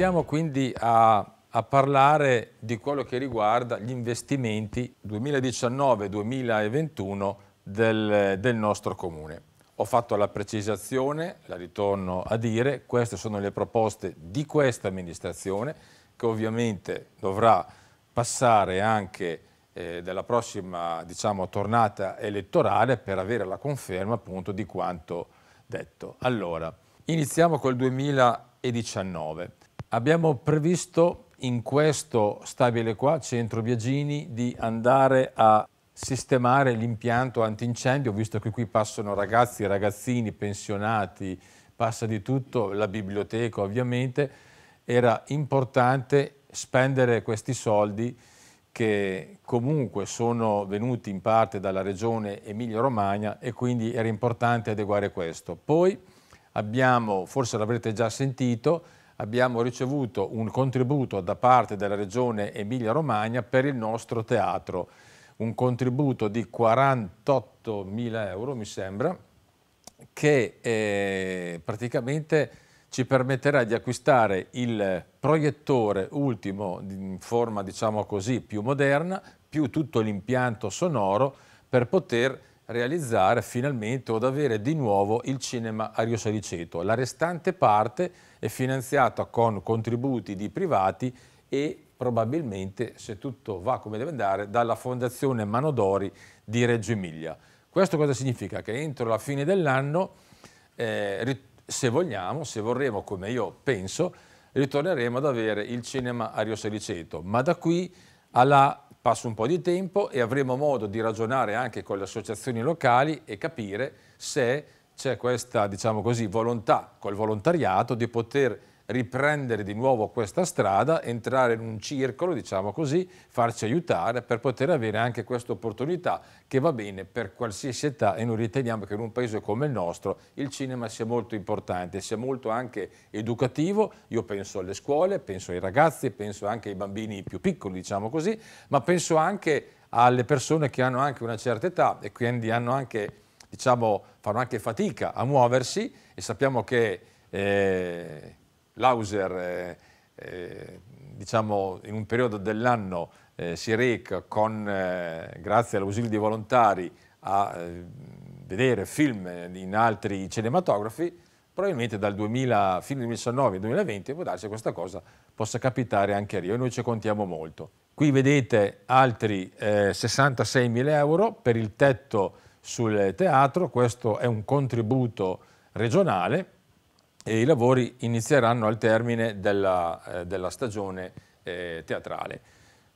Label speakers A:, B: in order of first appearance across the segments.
A: Stiamo quindi a, a, parlare di quello che riguarda gli investimenti 2019-2021 del, del nostro comune. Ho fatto la precisazione, la ritorno a dire, queste sono le proposte di questa amministrazione che ovviamente dovrà passare anche eh, della prossima diciamo, tornata elettorale per avere la conferma appunto di quanto detto. Allora, iniziamo col 2019. Abbiamo previsto in questo stabile qua, centro Biagini, di andare a sistemare l'impianto antincendio, visto che qui passano ragazzi, ragazzini, pensionati, passa di tutto, la biblioteca ovviamente, era importante spendere questi soldi che comunque sono venuti in parte dalla regione Emilia-Romagna e quindi era importante adeguare questo. Poi abbiamo, forse l'avrete già sentito, abbiamo ricevuto un contributo da parte della regione Emilia-Romagna per il nostro teatro, un contributo di 48.000 euro mi sembra, che eh, praticamente ci permetterà di acquistare il proiettore ultimo in forma diciamo così più moderna, più tutto l'impianto sonoro per poter realizzare finalmente o avere di nuovo il cinema a Rio Saliceto. La restante parte è finanziata con contributi di privati e probabilmente, se tutto va come deve andare, dalla Fondazione Manodori di Reggio Emilia. Questo cosa significa? Che entro la fine dell'anno, eh, se vogliamo, se vorremo, come io penso, ritorneremo ad avere il cinema Ario Rio Saliceto, ma da qui alla passa un po' di tempo e avremo modo di ragionare anche con le associazioni locali e capire se c'è questa, diciamo così, volontà col volontariato di poter riprendere di nuovo questa strada, entrare in un circolo, diciamo così, farci aiutare per poter avere anche questa opportunità che va bene per qualsiasi età e noi riteniamo che in un paese come il nostro il cinema sia molto importante, sia molto anche educativo, io penso alle scuole, penso ai ragazzi, penso anche ai bambini più piccoli, diciamo così, ma penso anche alle persone che hanno anche una certa età e quindi hanno anche diciamo, fanno anche fatica a muoversi e sappiamo che eh, l'Auser eh, eh diciamo, in un periodo dell'anno eh, si reca con, eh, grazie all'ausilio dei volontari a eh, vedere film in altri cinematografi, probabilmente dal 2000, fino al 2019 2020 può darsi che questa cosa possa capitare anche a Rio e noi ci contiamo molto. Qui vedete altri eh, mila euro per il tetto sul teatro, questo è un contributo regionale e i lavori inizieranno al termine della, eh, della stagione eh, teatrale.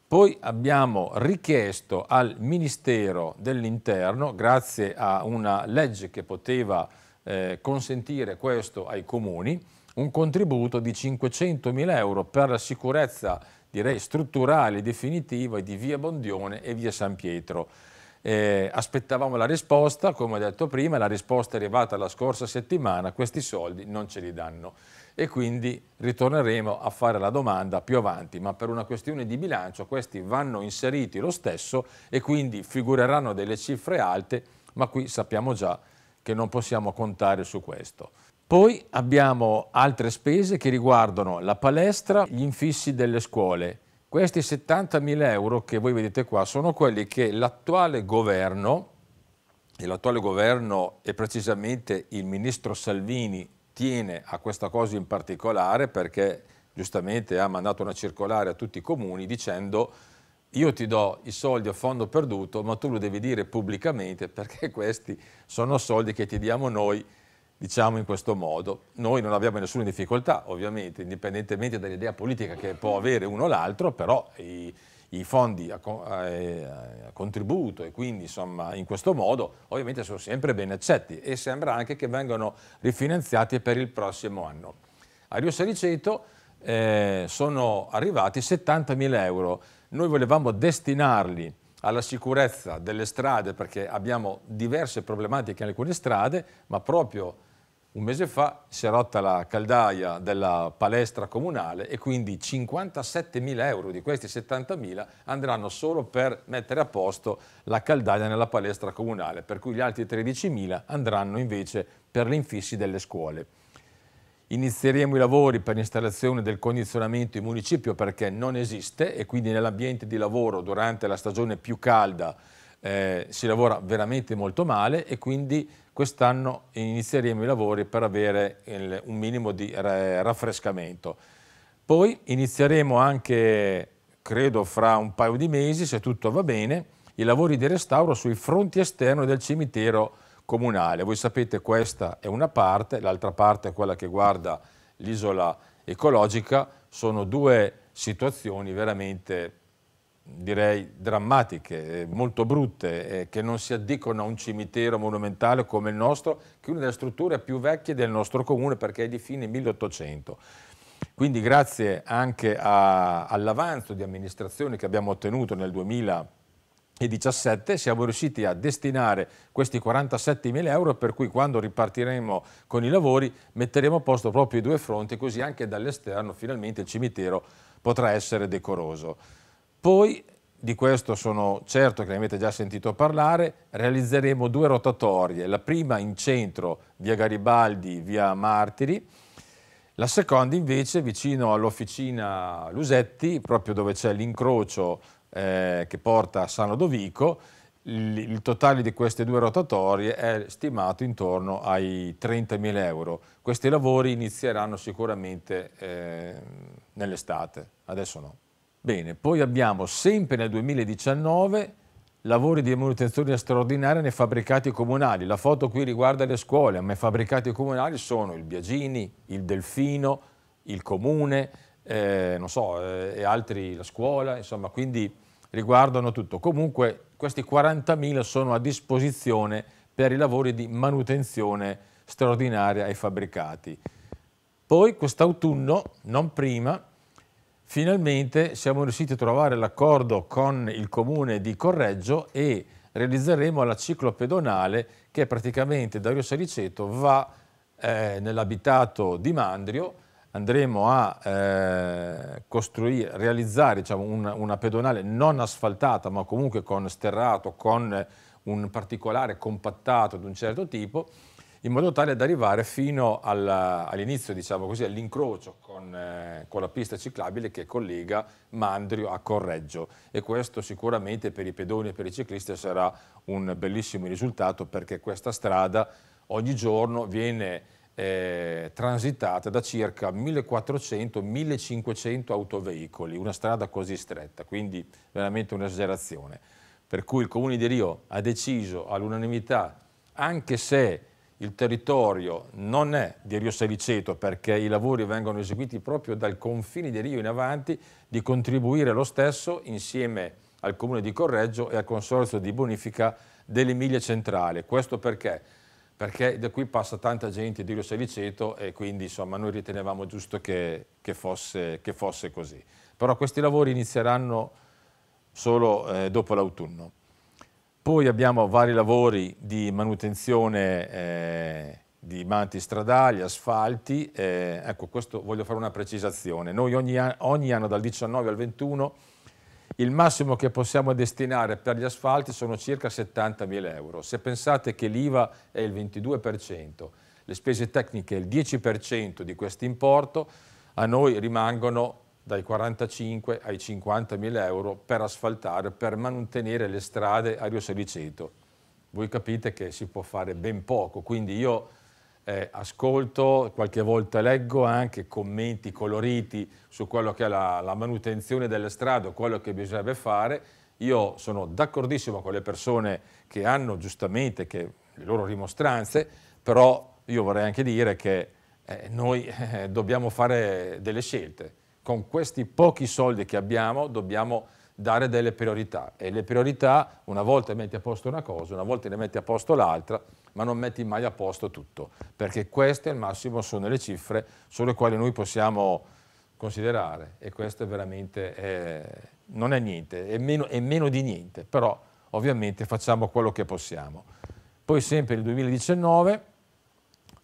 A: Poi abbiamo richiesto al Ministero dell'Interno, grazie a una legge che poteva eh, consentire questo ai comuni, un contributo di 500.000 euro per la sicurezza direi strutturale definitiva di via Bondione e via San Pietro. Eh, aspettavamo la risposta, come ho detto prima, la risposta è arrivata la scorsa settimana, questi soldi non ce li danno e quindi ritorneremo a fare la domanda più avanti, ma per una questione di bilancio questi vanno inseriti lo stesso e quindi figureranno delle cifre alte, ma qui sappiamo già che non possiamo contare su questo. Poi abbiamo altre spese che riguardano la palestra, gli infissi delle scuole, questi 70.000 euro che voi vedete qua sono quelli che l'attuale governo, e l'attuale governo e precisamente il ministro Salvini tiene a questa cosa in particolare perché giustamente ha mandato una circolare a tutti i comuni dicendo io ti do i soldi a fondo perduto ma tu lo devi dire pubblicamente perché questi sono soldi che ti diamo noi diciamo in questo modo. Noi non abbiamo nessuna difficoltà, ovviamente, indipendentemente dall'idea politica che può avere uno o l'altro, però i, i fondi a, a, eh, a, contributo e quindi insomma in questo modo ovviamente sono sempre ben accetti e sembra anche che vengano rifinanziati per il prossimo anno. A Rio Saliceto eh, sono arrivati 70.000 euro, noi volevamo destinarli alla sicurezza delle strade perché abbiamo diverse problematiche in alcune strade, ma proprio un mese fa si è rotta la caldaia della palestra comunale e quindi 57.000 euro di questi 70.000 andranno solo per mettere a posto la caldaia nella palestra comunale, per cui gli altri 13.000 andranno invece per gli infissi delle scuole. Inizieremo i lavori per l'installazione del condizionamento in municipio perché non esiste e quindi nell'ambiente di lavoro durante la stagione più calda eh, si lavora veramente molto male e quindi quest'anno inizieremo i lavori per avere il, un minimo di raffrescamento. Poi inizieremo anche, credo fra un paio di mesi, se tutto va bene, i lavori di restauro sui fronti esterni del cimitero comunale. Voi sapete questa è una parte, l'altra parte è quella che guarda l'isola ecologica, sono due situazioni veramente direi drammatiche, molto brutte, eh, che non si addicono a un cimitero monumentale come il nostro, che è una delle strutture più vecchie del nostro comune perché è di fine 1800. Quindi grazie anche all'avanzo di amministrazione che abbiamo ottenuto nel 2017 siamo riusciti a destinare questi 47 mila euro per cui quando ripartiremo con i lavori metteremo a posto proprio i due fronti così anche dall'esterno finalmente il cimitero potrà essere decoroso. Poi, di questo sono certo che ne avete già sentito parlare, realizzeremo due rotatorie, la prima in centro via Garibaldi, via Martiri, la seconda invece vicino all'officina Lusetti, proprio dove c'è l'incrocio eh, che porta a San Lodovico, il, il totale di queste due rotatorie è stimato intorno ai 30.000 euro. Questi lavori inizieranno sicuramente eh, nell'estate, adesso no. Bene, poi abbiamo sempre nel 2019 lavori di manutenzione straordinaria nei fabbricati comunali. La foto qui riguarda le scuole, ma i fabbricati comunali sono il Biagini, il Delfino, il Comune, eh, non so, eh, e altri, la scuola, insomma, quindi riguardano tutto. Comunque questi 40.000 sono a disposizione per i lavori di manutenzione straordinaria ai fabbricati. Poi quest'autunno, non prima, Finalmente siamo riusciti a trovare l'accordo con il comune di Correggio e realizzeremo la ciclopedonale che praticamente da Rio Saliceto va eh, nell'abitato di Mandrio, andremo a eh, realizzare diciamo, una, una, pedonale non asfaltata ma comunque con sterrato, con un particolare compattato di un certo tipo in modo tale da arrivare fino all'inizio, diciamo così, all'incrocio con, eh, con, la pista ciclabile che collega Mandrio a Correggio e questo sicuramente per i pedoni e per i ciclisti sarà un bellissimo risultato perché questa strada ogni giorno viene eh, transitata da circa 1400-1500 autoveicoli, una strada così stretta, quindi veramente un'esagerazione. Per cui il Comune di Rio ha deciso all'unanimità, anche se il territorio non è di Rio Saliceto perché i lavori vengono eseguiti proprio dal confine di Rio in avanti, di contribuire lo stesso insieme al Comune di Correggio e al Consorzio di Bonifica dell'Emilia Centrale. Questo perché? Perché da qui passa tanta gente di Rio Saliceto e quindi insomma noi ritenevamo giusto che, che, fosse, che fosse, così. Però questi lavori inizieranno solo eh, dopo l'autunno. Poi abbiamo vari lavori di manutenzione eh, di manti stradali, asfalti. Eh, ecco, questo voglio fare una precisazione. Noi ogni, an ogni anno dal 19 al 21 il massimo che possiamo destinare per gli asfalti sono circa 70.000 euro. Se pensate che l'IVA è il 22%, le spese tecniche è il 10% di questo importo, a noi rimangono dai 45 ai 50 mila euro per asfaltare, per mantenere le strade a Rio Saliceto. Voi capite che si può fare ben poco, quindi io eh, ascolto, qualche volta leggo anche commenti coloriti su quello che è la, la manutenzione delle strade quello che bisognerebbe fare. Io sono d'accordissimo con le persone che hanno giustamente che, le loro rimostranze, però io vorrei anche dire che eh, noi eh, dobbiamo fare delle scelte con questi pochi soldi che abbiamo dobbiamo dare delle priorità e le priorità una volta metti a posto una cosa, una volta ne metti a posto l'altra, ma non metti mai a posto tutto, perché queste al massimo sono le cifre sulle quali noi possiamo considerare e questo è veramente è, non è niente, è meno, è meno di niente, però ovviamente facciamo quello che possiamo. Poi sempre nel 2019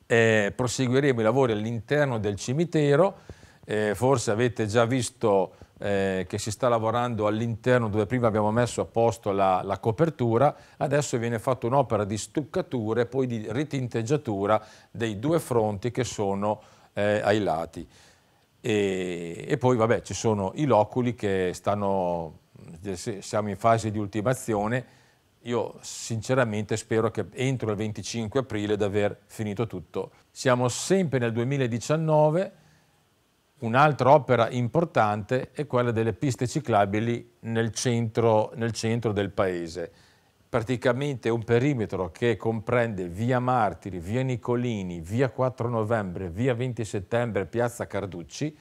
A: eh, proseguiremo i lavori all'interno del cimitero eh, forse avete già visto eh, che si sta lavorando all'interno dove prima abbiamo messo a posto la, la copertura, adesso viene fatta un'opera di stuccatura e poi di ritinteggiatura dei due fronti che sono eh, ai lati. E, e, poi vabbè ci sono i loculi che stanno, siamo in fase di ultimazione, io sinceramente spero che entro il 25 aprile di aver finito tutto. Siamo sempre nel 2019, Un'altra opera importante è quella delle piste ciclabili nel centro, nel centro, del paese. Praticamente un perimetro che comprende via Martiri, via Nicolini, via 4 novembre, via 20 settembre, piazza Carducci.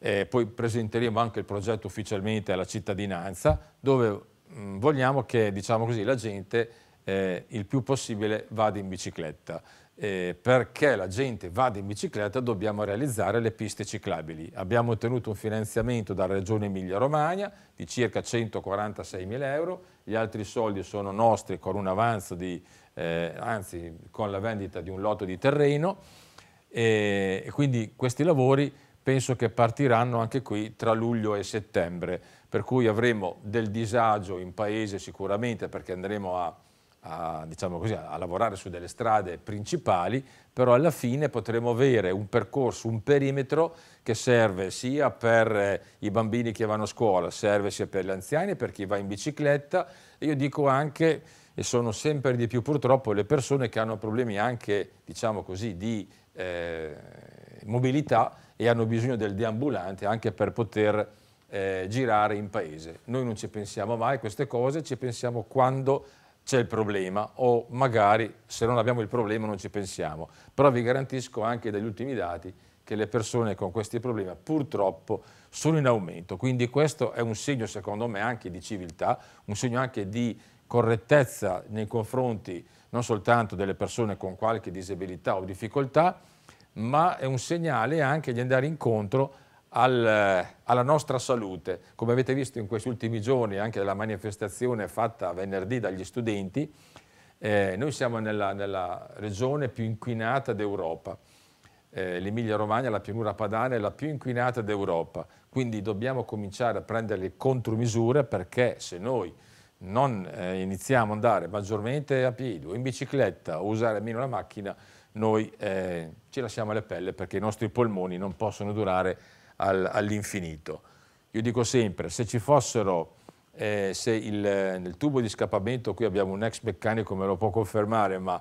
A: Eh, poi presenteremo anche il progetto ufficialmente alla cittadinanza, dove mh, mm, vogliamo che diciamo così, la gente eh, il più possibile vada in bicicletta eh, perché la gente vada in bicicletta dobbiamo realizzare le piste ciclabili. Abbiamo ottenuto un finanziamento dalla Regione Emilia-Romagna di circa 146 mila euro, gli altri soldi sono nostri con un avanzo di, eh, anzi con la vendita di un lotto di terreno e, e quindi questi lavori penso che partiranno anche qui tra luglio e settembre, per cui avremo del disagio in paese sicuramente perché andremo a a, diciamo così, a, lavorare su delle strade principali, però alla fine potremo avere un percorso, un perimetro che serve sia per eh, i bambini che vanno a scuola, serve sia per gli anziani, per chi va in bicicletta e io dico anche, e sono sempre di più purtroppo, le persone che hanno problemi anche, diciamo così, di eh, mobilità e hanno bisogno del deambulante anche per poter eh, girare in paese. Noi non ci pensiamo mai a queste cose, ci pensiamo quando c'è il problema o magari se non abbiamo il problema non ci pensiamo. Però vi garantisco anche dagli ultimi dati che le persone con questi problemi purtroppo sono in aumento. Quindi questo è un segno secondo me anche di civiltà, un segno anche di correttezza nei confronti non soltanto delle persone con qualche disabilità o difficoltà, ma è un segnale anche di andare incontro al, eh, alla nostra salute. Come avete visto in questi ultimi giorni, anche della manifestazione fatta venerdì dagli studenti, eh, noi siamo nella, nella, regione più inquinata d'Europa. Eh, L'Emilia Romagna, la pianura padana, è la più inquinata d'Europa. Quindi dobbiamo cominciare a prendere le contromisure perché se noi non eh, iniziamo ad andare maggiormente a piedi o in bicicletta o usare meno la macchina, noi eh, ci lasciamo le pelle perché i nostri polmoni non possono durare al, all'infinito. Io dico sempre, se ci fossero, eh, se il, nel tubo di scappamento, qui abbiamo un ex meccanico, me lo può confermare, ma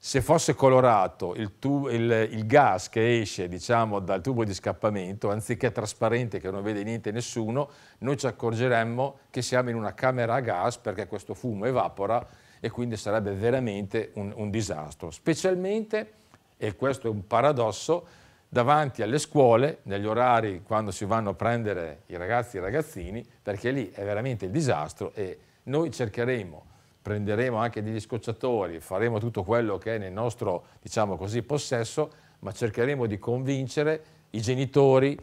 A: se fosse colorato il, tubo, il, il gas che esce diciamo, dal tubo di scappamento, anziché trasparente che non vede niente nessuno, noi ci accorgeremmo che siamo in una camera a gas perché questo fumo evapora e quindi sarebbe veramente un, un disastro. Specialmente, e questo è un paradosso, davanti alle scuole, negli orari quando si vanno a prendere i ragazzi e i ragazzini, perché lì è veramente il disastro e noi cercheremo, prenderemo anche degli scocciatori, faremo tutto quello che è nel nostro, diciamo così, possesso, ma cercheremo di convincere i genitori,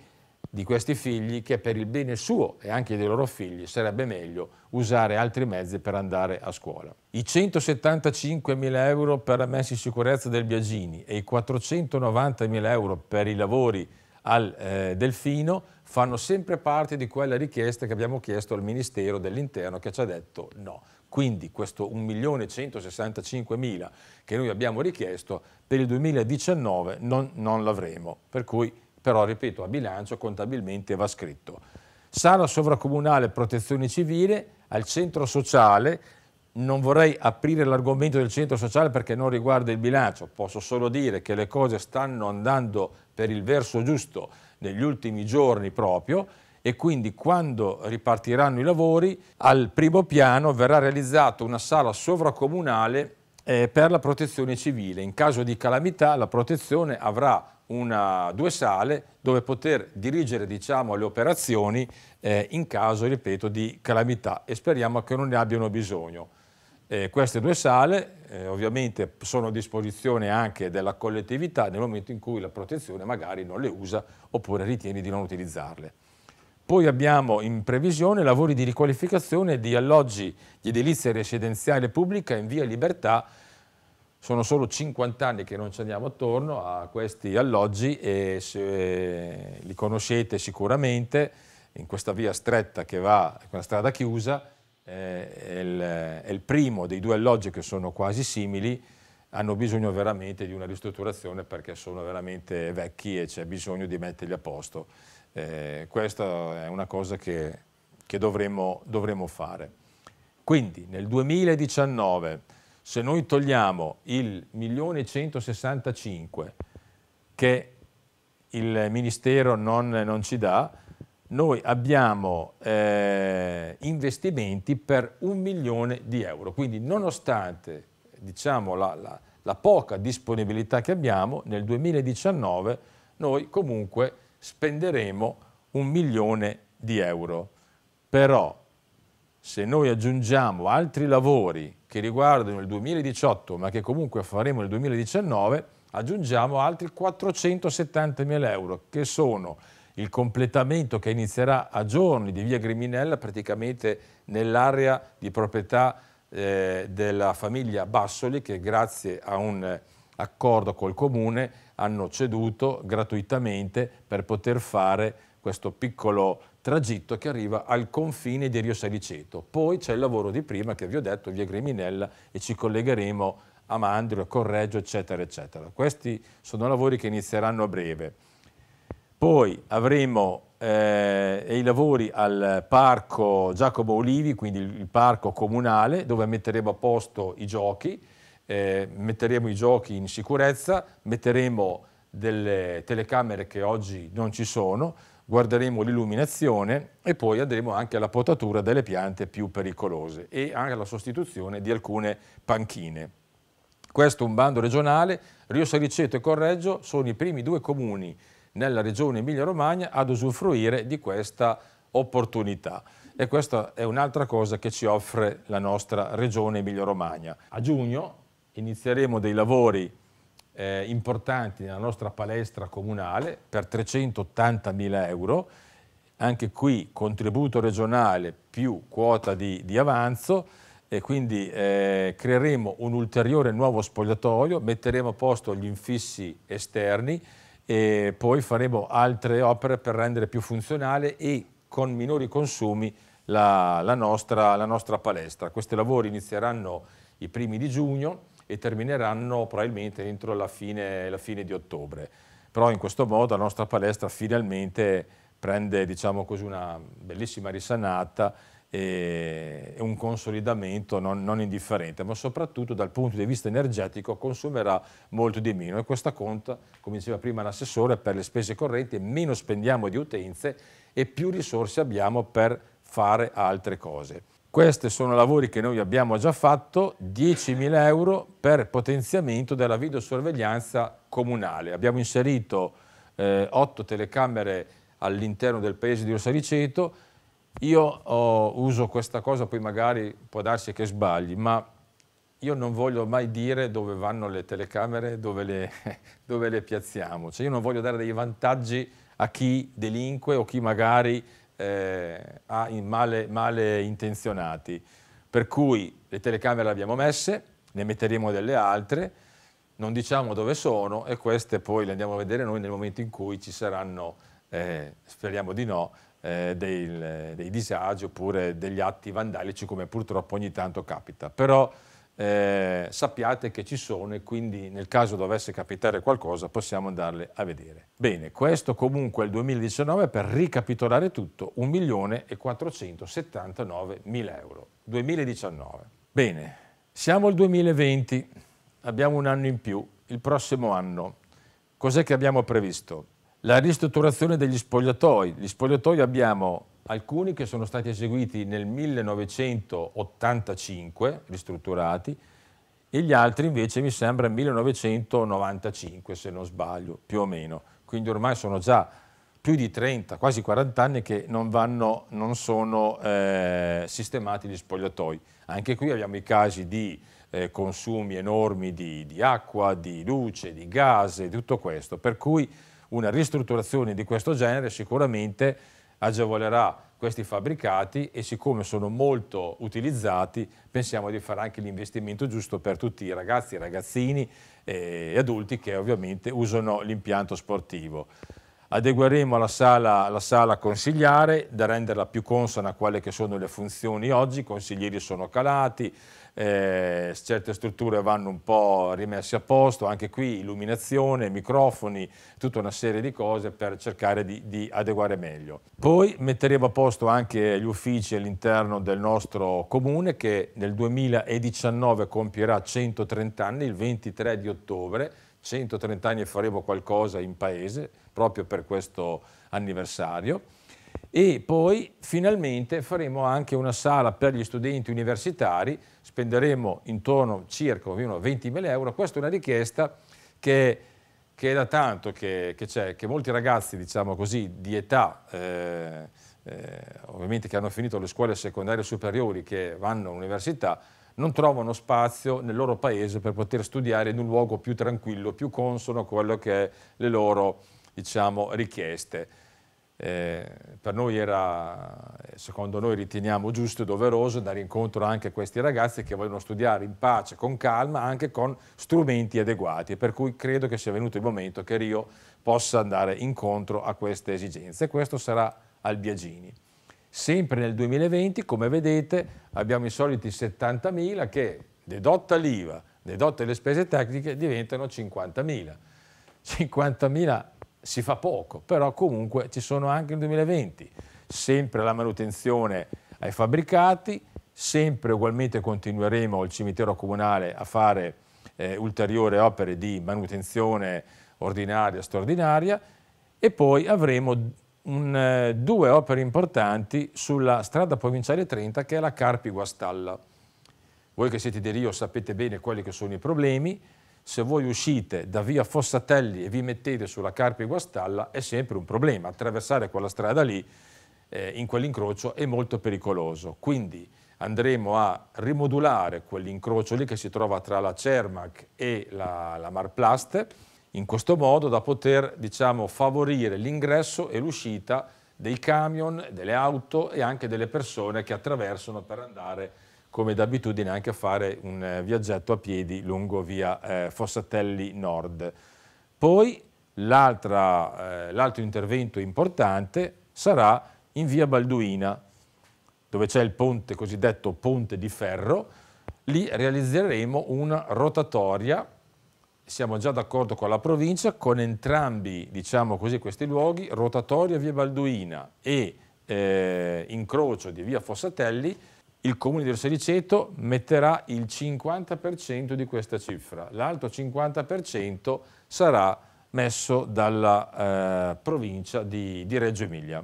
A: di questi figli che per il bene suo e anche dei loro figli sarebbe meglio usare altri mezzi per andare a scuola. I 175.000 euro per la messa in sicurezza del Biagini e i 490.000 euro per i lavori al eh, Delfino fanno sempre parte di quella richiesta che abbiamo chiesto al Ministero dell'Interno che ci ha detto no. Quindi questo 1.165.000 che noi abbiamo richiesto per il 2019 non, non l'avremo. Per cui però ripeto a bilancio contabilmente va scritto. Sala sovracomunale protezione civile, al centro sociale, non vorrei aprire l'argomento del centro sociale perché non riguarda il bilancio, posso solo dire che le cose stanno andando per il verso giusto negli ultimi giorni proprio e quindi quando ripartiranno i lavori al primo piano verrà realizzata una sala sovracomunale eh, per la protezione civile. In caso di calamità la protezione avrà una, due sale dove poter dirigere diciamo, le operazioni eh, in caso, ripeto, di calamità e speriamo che non ne abbiano bisogno. Eh, queste due sale eh, ovviamente sono a disposizione anche della collettività nel momento in cui la protezione magari non le usa oppure ritiene di non utilizzarle. Poi abbiamo in previsione lavori di riqualificazione di alloggi di edilizia residenziale pubblica in via Libertà sono solo 50 anni che non ci andiamo attorno a questi alloggi e se eh, li conoscete sicuramente in questa via stretta che va, con la strada chiusa, eh, è, il, è il primo dei due alloggi che sono quasi simili, hanno bisogno veramente di una ristrutturazione perché sono veramente vecchi e c'è bisogno di metterli a posto. Eh, questa è una cosa che, che dovremmo, dovremmo fare. Quindi nel 2019 se noi togliamo il 1.165.000 che il Ministero non, non ci dà, noi abbiamo eh, investimenti per un milione di euro. Quindi nonostante diciamo, la, la, la poca disponibilità che abbiamo, nel 2019 noi comunque spenderemo un milione di euro. Però se noi aggiungiamo altri lavori che riguardano il 2018 ma che comunque faremo nel 2019, aggiungiamo altri 470.000 euro che sono il completamento che inizierà a giorni di via Griminella praticamente nell'area di proprietà eh, della famiglia Bassoli che grazie a un accordo col comune, hanno ceduto gratuitamente per poter fare questo piccolo tragitto che arriva al confine di Rio Saliceto. Poi c'è il lavoro di prima che vi ho detto, via Griminella, e ci collegheremo a Mandrio, a Correggio, eccetera, eccetera. Questi sono lavori che inizieranno a breve. Poi avremo eh, i lavori al parco Giacomo Olivi, quindi il parco comunale, dove metteremo a posto i giochi, eh, metteremo i giochi in sicurezza, metteremo delle telecamere che oggi non ci sono, guarderemo l'illuminazione e poi andremo anche alla potatura delle piante più pericolose e anche alla sostituzione di alcune panchine. Questo è un bando regionale, Rio Saliceto e Correggio sono i primi due comuni nella regione Emilia-Romagna ad usufruire di questa opportunità e questa è un'altra cosa che ci offre la nostra regione Emilia-Romagna. A giugno inizieremo dei lavori eh, importanti nella nostra palestra comunale per 380.000 euro, anche qui contributo regionale più quota di, di avanzo e quindi eh, creeremo un ulteriore nuovo spogliatoio, metteremo a posto gli infissi esterni e poi faremo altre opere per rendere più funzionale e con minori consumi la, la, nostra, la nostra palestra. Questi lavori inizieranno i primi di giugno, e termineranno probabilmente entro la fine, la fine di ottobre. Però in questo modo la nostra palestra finalmente prende diciamo così, una bellissima risanata e un consolidamento non, non, indifferente, ma soprattutto dal punto di vista energetico consumerà molto di meno e questa conta, come diceva prima l'assessore, per le spese correnti, meno spendiamo di utenze e più risorse abbiamo per fare altre cose. Questi sono lavori che noi abbiamo già fatto, 10.000 euro per potenziamento della videosorveglianza comunale. Abbiamo inserito eh, 8 telecamere all'interno del paese di Rossariceto. Io oh, uso questa cosa, poi magari può darsi che sbagli, ma io non voglio mai dire dove vanno le telecamere, dove le, dove le piazziamo. Cioè io non voglio dare dei vantaggi a chi delinque o chi magari eh, a male, male intenzionati. Per cui le telecamere le abbiamo messe, ne metteremo delle altre, non diciamo dove sono e queste poi le andiamo a vedere noi nel momento in cui ci saranno, eh, speriamo di no, eh, dei, dei disagi oppure degli atti vandalici come purtroppo ogni tanto capita. Però eh, sappiate che ci sono e quindi nel caso dovesse capitare qualcosa possiamo andarle a vedere. Bene, questo comunque è il 2019 per ricapitolare tutto, 1.479.000 euro. 2019. Bene, siamo al 2020, abbiamo un anno in più, il prossimo anno. Cos'è che abbiamo previsto? La ristrutturazione degli spogliatoi. Gli spogliatoi abbiamo alcuni che sono stati eseguiti nel 1985, ristrutturati, e gli altri invece mi sembra 1995 se non sbaglio, più o meno. Quindi ormai sono già più di 30, quasi 40 anni che non, vanno, non sono eh, sistemati gli spogliatoi. Anche qui abbiamo i casi di eh, consumi enormi di, di acqua, di luce, di gas e tutto questo, per cui una ristrutturazione di questo genere sicuramente agevolerà questi fabbricati e siccome sono molto utilizzati pensiamo di fare anche l'investimento giusto per tutti i ragazzi, ragazzini e adulti che ovviamente usano l'impianto sportivo. Adegueremo la sala, la sala consigliare da renderla più consona a quelle che sono le funzioni oggi, i consiglieri sono calati, eh, certe strutture vanno un po' rimesse a posto, anche qui illuminazione, microfoni, tutta una serie di cose per cercare di, di adeguare meglio. Poi metteremo a posto anche gli uffici all'interno del nostro comune che nel 2019 compierà 130 anni, il 23 di ottobre, 130 anni e faremo qualcosa in paese proprio per questo anniversario e poi finalmente faremo anche una sala per gli studenti universitari, spenderemo intorno circa 20.000 euro, questa è una richiesta che, che è da tanto che, che c'è, che molti ragazzi diciamo così, di età, eh, eh, ovviamente che hanno finito le scuole secondarie superiori, che vanno all'università, non trovano spazio nel loro paese per poter studiare in un luogo più tranquillo, più consono a quello che è le loro diciamo, richieste. Eh, per noi era, secondo noi riteniamo giusto e doveroso dare incontro anche a questi ragazzi che vogliono studiare in pace, con calma, anche con strumenti adeguati, per cui credo che sia venuto il momento che Rio possa andare incontro a queste esigenze. Questo sarà al Biagini. Sempre nel 2020, come vedete, abbiamo i soliti 70.000 che, dedotta l'IVA, dedotte le spese tecniche, diventano 50.000. 50.000 si fa poco, però comunque ci sono anche nel 2020, sempre la manutenzione ai fabbricati, sempre ugualmente continueremo il cimitero comunale a fare eh, ulteriori opere di manutenzione ordinaria, straordinaria e poi avremo un, eh, due opere importanti sulla strada provinciale 30 che è la Carpi Guastalla. Voi che siete di Rio sapete bene quelli che sono i problemi, se voi uscite da via Fossatelli e vi mettete sulla Carpi Guastalla è sempre un problema, attraversare quella strada lì eh, in quell'incrocio è molto pericoloso, quindi andremo a rimodulare quell'incrocio lì che si trova tra la Cermac e la, la Marplaste in questo modo da poter diciamo, favorire l'ingresso e l'uscita dei camion, delle auto e anche delle persone che attraversano per andare come d'abitudine anche a fare un eh, viaggetto a piedi lungo via eh, Fossatelli Nord. Poi eh, l'altro eh, intervento importante sarà in via Balduina, dove c'è il ponte, cosiddetto ponte di ferro, lì realizzeremo una rotatoria, siamo già d'accordo con la provincia, con entrambi diciamo così, questi luoghi, rotatoria via Balduina e eh, incrocio di via Fossatelli, il comune di Rosseliceto metterà il 50% di questa cifra, l'altro 50% sarà messo dalla eh, provincia di, di, Reggio Emilia.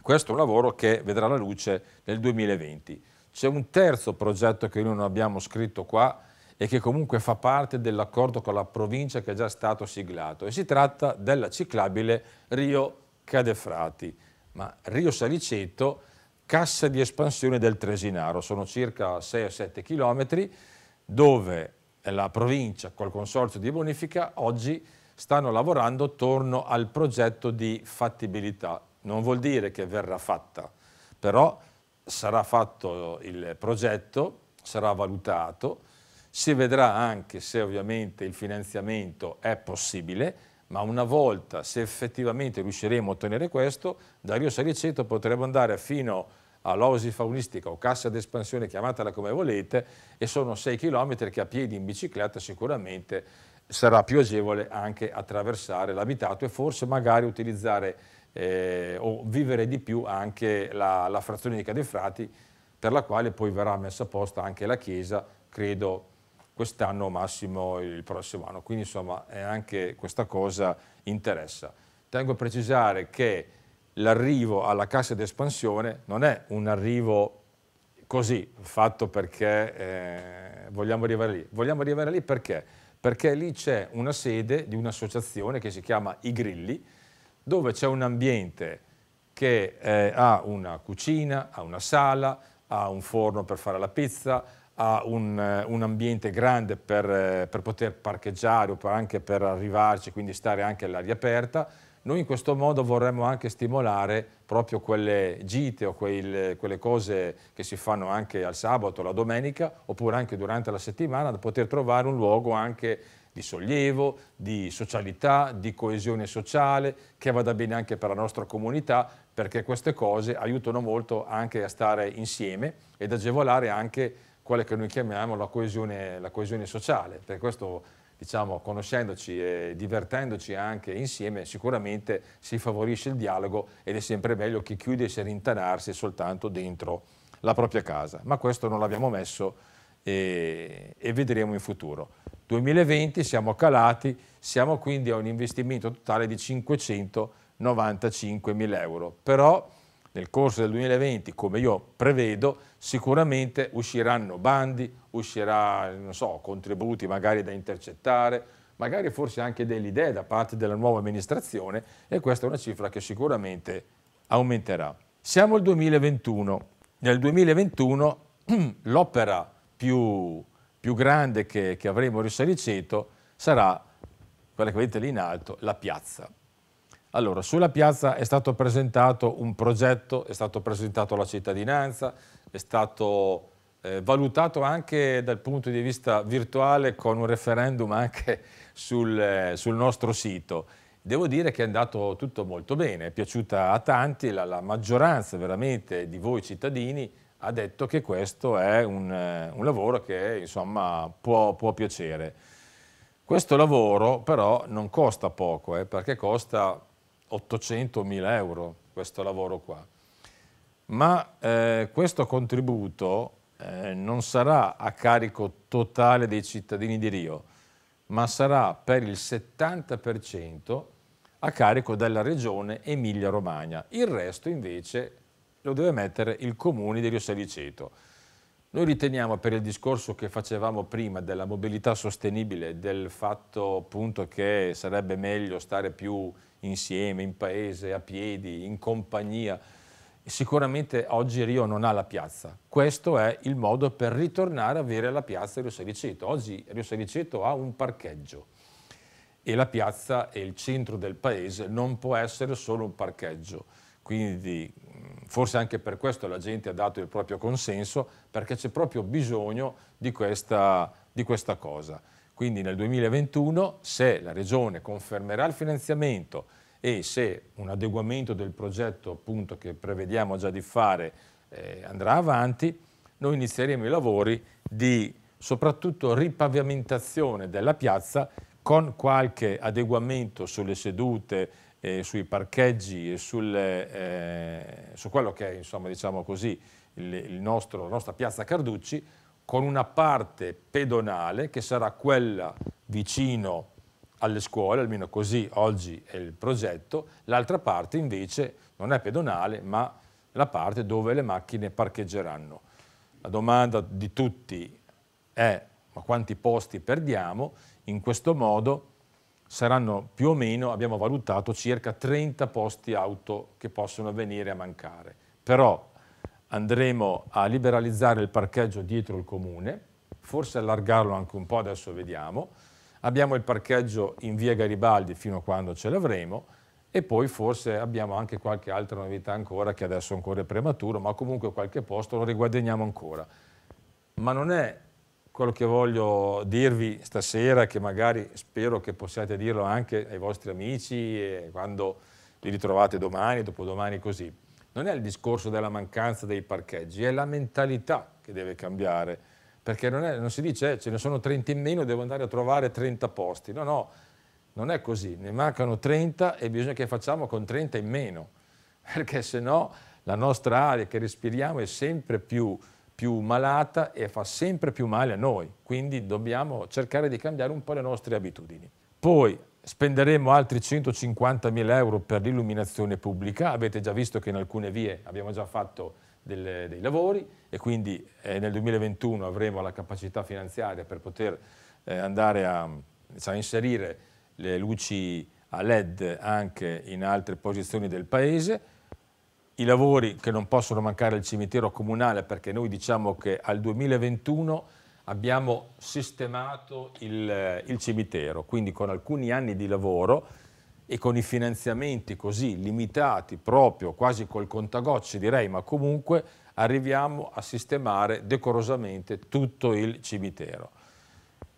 A: Questo è un lavoro che vedrà la luce nel 2020. C'è un terzo progetto che noi non abbiamo scritto qua e che comunque fa parte dell'accordo con la provincia che è già stato siglato e si tratta della ciclabile Rio Cadefrati. Ma Rio Saliceto cassa di espansione del Tresinaro, sono circa 6 o 7 chilometri, dove la provincia col consorzio di bonifica oggi stanno lavorando attorno al progetto di fattibilità. Non vuol dire che verrà fatta, però sarà fatto il progetto, sarà valutato, si vedrà anche se ovviamente il finanziamento è possibile ma una volta, se effettivamente riusciremo a ottenere questo, da Rio Saliceto potremo andare fino all'osi faunistica o cassa d'espansione, chiamatela come volete, e sono 6 km che a piedi in bicicletta sicuramente sarà più agevole anche attraversare l'abitato e forse magari utilizzare eh, o vivere di più anche la, la frazione di Cadefrati, per la quale poi verrà messa a posto anche la chiesa, credo, quest'anno, massimo il prossimo anno. Quindi insomma è anche questa cosa interessa. Tengo a precisare che l'arrivo alla cassa di espansione non è un arrivo così, fatto perché eh, vogliamo arrivare lì. Vogliamo arrivare lì perché? Perché lì c'è una sede di un'associazione che si chiama I Grilli, dove c'è un ambiente che eh, ha una cucina, ha una sala, ha un forno per fare la pizza, ha un, eh, un ambiente grande per, eh, per, poter parcheggiare o anche per arrivarci, quindi stare anche all'aria aperta. Noi in questo modo vorremmo anche stimolare proprio quelle gite o quelle, quelle cose che si fanno anche al sabato, la domenica, oppure anche durante la settimana, da poter trovare un luogo anche di sollievo, di socialità, di coesione sociale, che vada bene anche per la nostra comunità, perché queste cose aiutano molto anche a stare insieme ed agevolare anche quella che noi chiamiamo la coesione, la coesione sociale. Per questo, diciamo, conoscendoci e divertendoci anche insieme, sicuramente si favorisce il dialogo ed è sempre meglio che chiudersi e rintanarsi soltanto dentro la propria casa. Ma questo non l'abbiamo messo e, e vedremo in futuro. 2020 siamo calati, siamo quindi a un investimento totale di 595 mila euro. Però nel corso del 2020, come io prevedo, sicuramente usciranno bandi, uscirà, so, contributi magari da intercettare, magari forse anche delle idee da parte della nuova amministrazione e questa è una cifra che sicuramente aumenterà. Siamo al 2021. Nel 2021 l'opera più, più, grande che, che avremo a sarà quella che vedete lì in alto, la piazza. Allora, sulla piazza è stato presentato un progetto, è stato presentato alla cittadinanza, è stato eh, valutato anche dal punto di vista virtuale con un referendum anche sul, eh, sul, nostro sito. Devo dire che è andato tutto molto bene, è piaciuta a tanti, la, la maggioranza veramente di voi cittadini ha detto che questo è un, eh, un lavoro che insomma, può, può piacere. Questo lavoro però non costa poco, eh, perché costa 800.000 euro questo lavoro qua. Ma eh, questo contributo eh, non sarà a carico totale dei cittadini di Rio, ma sarà per il 70% a carico della regione Emilia-Romagna. Il resto invece lo deve mettere il comune di Rio Saliceto. Noi riteniamo per il discorso che facevamo prima della mobilità sostenibile, del fatto appunto che sarebbe meglio stare più insieme, in paese, a piedi, in compagnia, sicuramente oggi Rio non ha la piazza. Questo è il modo per ritornare a avere la piazza Rio Sericeto. Oggi Rio Sericeto ha un parcheggio e la piazza e il centro del paese non può essere solo un parcheggio. Quindi forse anche per questo la gente ha dato il proprio consenso, perché c'è proprio bisogno di questa, di questa cosa. Quindi nel 2021, se la Regione confermerà il finanziamento e se un adeguamento del progetto appunto, che prevediamo già di fare eh, andrà avanti, noi inizieremo i lavori di soprattutto ripavimentazione della piazza con qualche adeguamento sulle sedute, eh, sui parcheggi e eh, su quello che è insomma, diciamo così, il, il nostro, la nostra piazza Carducci, con una parte pedonale che sarà quella vicino alle scuole, almeno così oggi è il progetto, l'altra parte invece non è pedonale ma la parte dove le macchine parcheggeranno. La domanda di tutti è ma quanti posti perdiamo? In questo modo saranno più o meno, abbiamo valutato, circa 30 posti auto che possono venire a mancare. Però andremo a liberalizzare il parcheggio dietro il comune, forse allargarlo anche un po', adesso vediamo. Abbiamo il parcheggio in via Garibaldi fino a quando ce l'avremo e poi forse abbiamo anche qualche altra novità ancora che adesso ancora è prematuro, ma comunque qualche posto lo riguadagniamo ancora. Ma non è quello che voglio dirvi stasera, che magari spero che possiate dirlo anche ai vostri amici quando li ritrovate domani, dopodomani così, non è il discorso della mancanza dei parcheggi, è la mentalità che deve cambiare, perché non, è, non si dice eh, ce ne sono 30 in meno, devo andare a trovare 30 posti, no, no, non è così, ne mancano 30 e bisogna che facciamo con 30 in meno, perché se no la nostra aria che respiriamo è sempre più più malata e fa sempre più male a noi, quindi dobbiamo cercare di cambiare un po' le nostre abitudini. Poi spenderemo altri 150.000 euro per l'illuminazione pubblica, avete già visto che in alcune vie abbiamo già fatto delle, dei lavori e quindi eh, nel 2021 avremo la capacità finanziaria per poter eh, andare a, a, diciamo, inserire le luci a LED anche in altre posizioni del paese i lavori che non possono mancare al cimitero comunale perché noi diciamo che al 2021 abbiamo sistemato il, eh, il, cimitero, quindi con alcuni anni di lavoro e con i finanziamenti così limitati proprio quasi col contagocci direi, ma comunque arriviamo a sistemare decorosamente tutto il cimitero.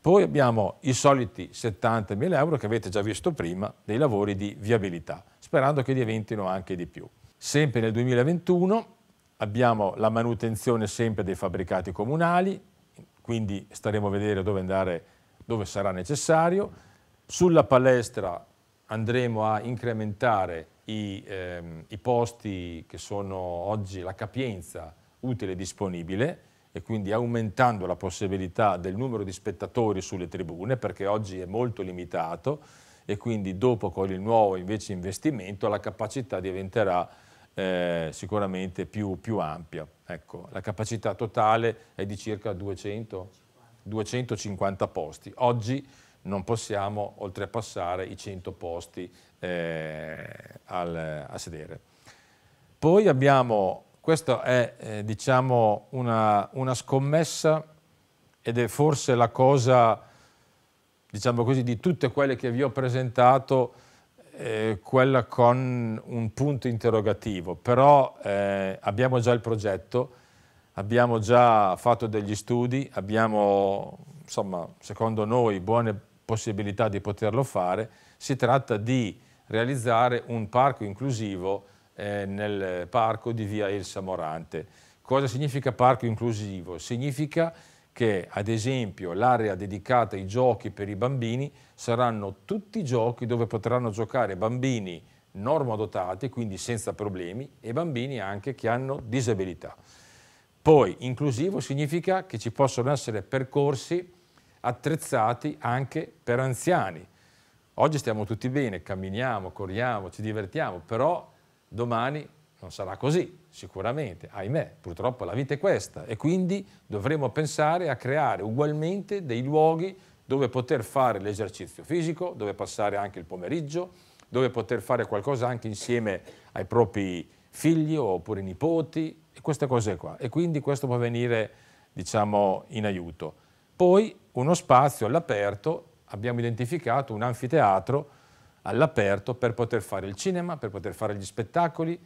A: Poi abbiamo i soliti 70.000 euro che avete già visto prima dei lavori di viabilità, sperando che diventino anche di più. Sempre nel 2021 abbiamo la manutenzione sempre dei fabbricati comunali, quindi staremo a vedere dove andare, dove sarà necessario. Sulla palestra andremo a incrementare i, ehm, i, posti che sono oggi la capienza utile e disponibile e quindi aumentando la possibilità del numero di spettatori sulle tribune perché oggi è molto limitato e quindi dopo con il nuovo invece investimento la capacità diventerà eh, sicuramente più, più ampia. Ecco, la capacità totale è di circa 200, 250 posti. Oggi non possiamo oltrepassare i 100 posti eh, al, a sedere. Poi abbiamo, questa è eh, diciamo una, una, scommessa ed è forse la cosa, diciamo così, di tutte quelle che vi ho presentato, eh, quella con un punto interrogativo, però eh, abbiamo già il progetto, abbiamo già fatto degli studi, abbiamo insomma, secondo noi buone possibilità di poterlo fare, si tratta di realizzare un parco inclusivo eh, nel parco di via Elsa Morante. Cosa significa parco inclusivo? Significa che che ad esempio l'area dedicata ai giochi per i bambini saranno tutti giochi dove potranno giocare bambini normodotati, quindi senza problemi, e bambini anche che hanno disabilità. Poi inclusivo significa che ci possono essere percorsi attrezzati anche per anziani. Oggi stiamo tutti bene, camminiamo, corriamo, ci divertiamo, però domani non sarà così, sicuramente, ahimè, purtroppo la vita è questa e quindi dovremo pensare a creare ugualmente dei luoghi dove poter fare l'esercizio fisico, dove passare anche il pomeriggio, dove poter fare qualcosa anche insieme ai propri figli oppure nipoti e queste cose qua. E quindi questo può venire, diciamo, in aiuto. Poi uno spazio all'aperto, abbiamo identificato un anfiteatro all'aperto per poter fare il cinema, per poter fare gli spettacoli,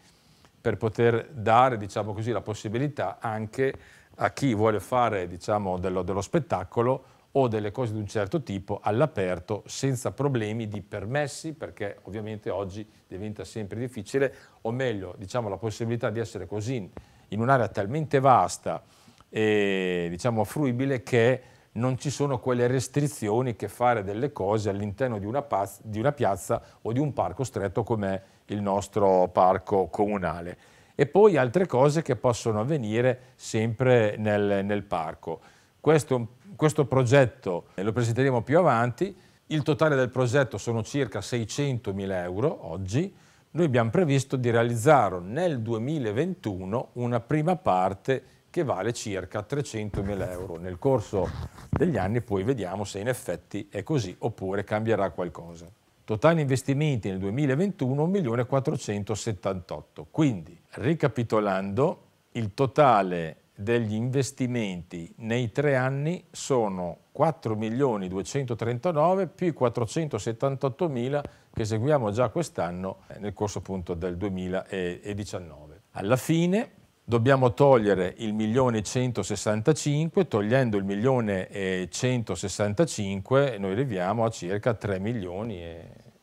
A: per poter dare diciamo così, la possibilità anche a chi vuole fare diciamo, dello, dello, spettacolo o delle cose di un certo tipo all'aperto senza problemi di permessi perché ovviamente oggi diventa sempre difficile o meglio diciamo, la possibilità di essere così in un'area talmente vasta e diciamo, fruibile che non ci sono quelle restrizioni che fare delle cose all'interno di, di, una piazza o di un parco stretto come è il nostro parco comunale. E poi altre cose che possono avvenire sempre nel, nel parco. Questo, questo progetto lo presenteremo più avanti, il totale del progetto sono circa 600.000 euro oggi, noi abbiamo previsto di realizzare nel 2021 una prima parte che vale circa 300.000 euro. Nel corso degli anni poi vediamo se in effetti è così oppure cambierà qualcosa. Totali investimenti nel 2021 1.478. Quindi, ricapitolando, il totale degli investimenti nei tre anni sono 4.239.000 più 478.000 che eseguiamo già quest'anno eh, nel corso appunto del 2019. Alla fine dobbiamo togliere il milione 165, togliendo il milione 165 noi arriviamo a circa 3 milioni e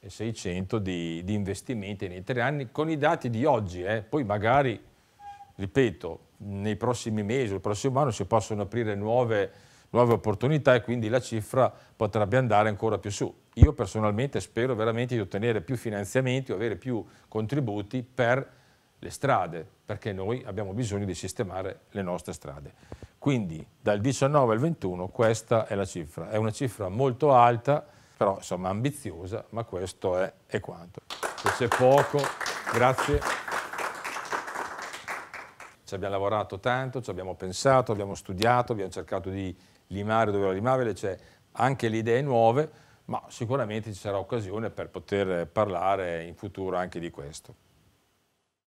A: 600 di, di investimenti nei tre anni con i dati di oggi, eh. poi magari, ripeto, nei prossimi mesi, il prossimo anno si possono aprire nuove, nuove opportunità e quindi la cifra potrebbe andare ancora più su. Io personalmente spero veramente di ottenere più finanziamenti o avere più contributi per le strade, perché noi abbiamo bisogno di sistemare le nostre strade. Quindi dal 19 al 21 questa è la cifra, è una cifra molto alta, però insomma ambiziosa, ma questo è, è quanto. Se c'è poco, grazie. Ci abbiamo lavorato tanto, ci abbiamo pensato, abbiamo studiato, abbiamo cercato di limare dove era limabile, c'è anche le idee nuove, ma sicuramente ci sarà occasione per poter parlare in futuro anche di questo.